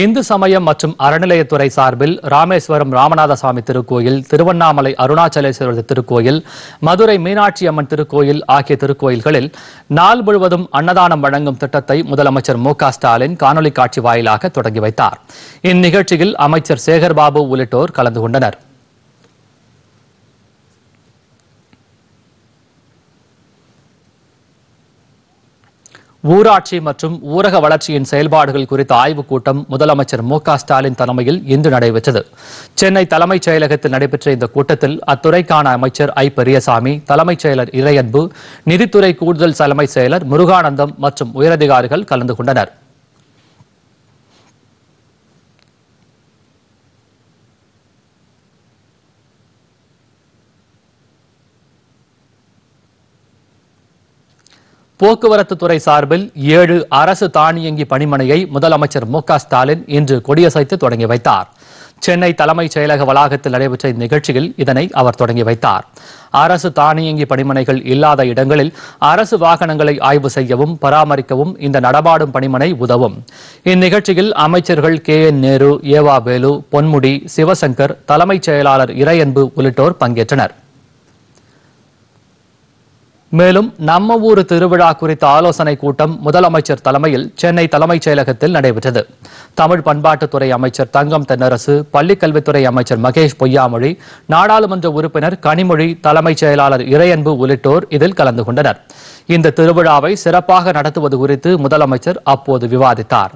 இந்து சமயம் மற்றும் அறநிலையத்துறை சார்பில் ராமேஸ்வரம் ராமநாத சுவாமி திருக்கோயில் திருவண்ணாமலை அருணாச்சலேஸ்வரர் திருக்கோயில் மதுரை மீனாட்சி அம்மன் திருக்கோயில் ஆகிய திருக்கோயில்களில் நாள் முழுவதும் அன்னதானம் வழங்கும் திட்டத்தை முதலமைச்சர் மு ஸ்டாலின் காணொலி காட்சி வாயிலாக தொடங்கி வைத்தார் இந்நிகழ்ச்சியில் அமைச்சர் சேகர்பாபு உள்ளிட்டோர் கலந்து கொண்டனர் ஊராட்சி மற்றும் ஊரக வளர்ச்சியின் செயல்பாடுகள் குறித்த ஆய்வுக் கூட்டம் முதலமைச்சர் மு ஸ்டாலின் தலைமையில் இன்று நடைபெற்றது சென்னை தலைமைச் செயலகத்தில் நடைபெற்ற இந்த கூட்டத்தில் அத்துறைக்கான அமைச்சர் ஐ பெரியசாமி தலைமைச் செயலர் இறையன்பு நிதித்துறை கூடுதல் தலைமைச் செயலர் முருகானந்தம் மற்றும் உயரதிகாரிகள் கலந்து கொண்டனா் போக்குவரத்து துறை சார்பில் ஏழு அரசு தானியங்கி பணிமனையை முதலமைச்சர் மு ஸ்டாலின் இன்று கொடியசைத்து தொடங்கி வைத்தார் சென்னை தலைமைச் செயலக வளாகத்தில் நடைபெற்ற இந்நிகழ்ச்சியில் இதனை அவர் தொடங்கி வைத்தார் அரசு தானியங்கி பணிமனைகள் இல்லாத இடங்களில் அரசு வாகனங்களை ஆய்வு செய்யவும் பராமரிக்கவும் இந்த நடமாடும் பணிமனை உதவும் இந்நிகழ்ச்சியில் அமைச்சர்கள் கே என் நேரு ஏவா வேலு பொன்முடி சிவசங்கர் தலைமைச் செயலாளர் இறையன்பு உள்ளிட்டோர் பங்கேற்றனா் மேலும் நம்ம ஊர் திருவிழா குறித்த ஆலோசனை கூட்டம் முதலமைச்சர் தலைமையில் சென்னை தலைமைச் செயலகத்தில் நடைபெற்றது தமிழ் பண்பாட்டுத்துறை அமைச்சர் தங்கம் தென்னரசு பள்ளிக்கல்வித்துறை அமைச்சர் மகேஷ் பொய்யாமொழி நாடாளுமன்ற உறுப்பினர் கனிமொழி தலைமைச் செயலாளர் இறையன்பு உள்ளிட்டோர் இதில் கலந்து கொண்டனர் இந்த திருவிழாவை சிறப்பாக நடத்துவது குறித்து முதலமைச்சர் அப்போது விவாதித்தார்